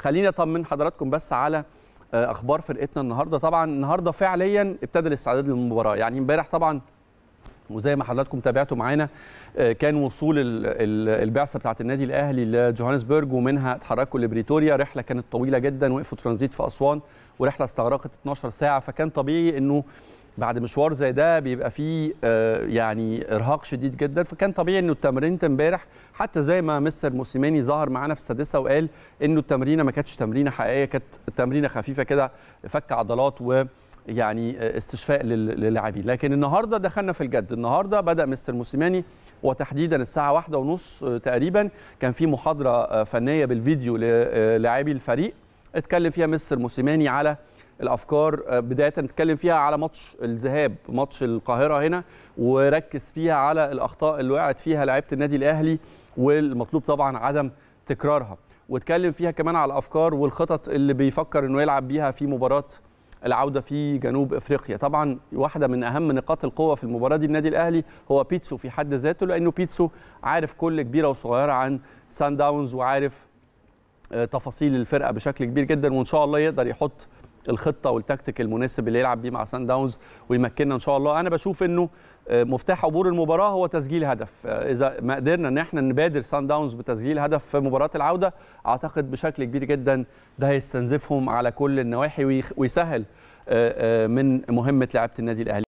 خليني اطمن حضراتكم بس على آه، اخبار فرقتنا النهارده طبعا النهارده فعليا ابتدى الاستعداد للمباراه يعني امبارح طبعا وزي ما حضراتكم تابعتوا معانا آه، كان وصول البعثه بتاعه النادي الاهلي لجوهانسبرج ومنها اتحركوا لبريتوريا رحله كانت طويله جدا وقفوا ترانزيت في اسوان ورحله استغرقت 12 ساعه فكان طبيعي انه بعد مشوار زي ده بيبقى فيه آه، يعني ارهاق شديد جدا فكان طبيعي انه التمرين امبارح حتى زي ما مستر موسيماني ظهر معانا في السادسه وقال انه التمرينه ما كانتش تمرينه حقيقيه كانت تمرينه خفيفه كده فك عضلات و يعني آه، استشفاء للاعبين لكن النهارده دخلنا في الجد النهارده بدا مستر موسيماني وتحديدا الساعه واحدة ونص آه، تقريبا كان في محاضره فنيه بالفيديو للاعبي الفريق اتكلم فيها مستر موسيماني على الافكار آه، بدايه نتكلم فيها على ماتش الذهاب ماتش القاهره هنا وركز فيها على الاخطاء اللي وقعت فيها لعيبه النادي الاهلي والمطلوب طبعا عدم تكرارها واتكلم فيها كمان على الافكار والخطط اللي بيفكر انه يلعب بيها في مباراه العوده في جنوب افريقيا طبعا واحده من اهم نقاط القوه في المباراه دي النادي الاهلي هو بيتسو في حد ذاته لانه بيتسو عارف كل كبيره وصغيره عن سان داونز وعارف آه، تفاصيل الفرقه بشكل كبير جدا وان شاء الله يقدر يحط الخطه والتكتيك المناسب اللي يلعب بيه مع سان داونز ويمكننا ان شاء الله انا بشوف انه آه، مفتاح عبور المباراه هو تسجيل هدف آه، اذا ما قدرنا ان احنا نبادر سان داونز بتسجيل هدف في مباراه العوده اعتقد بشكل كبير جدا ده هيستنزفهم على كل النواحي ويسهل آه، من مهمه لعبة النادي الاهلي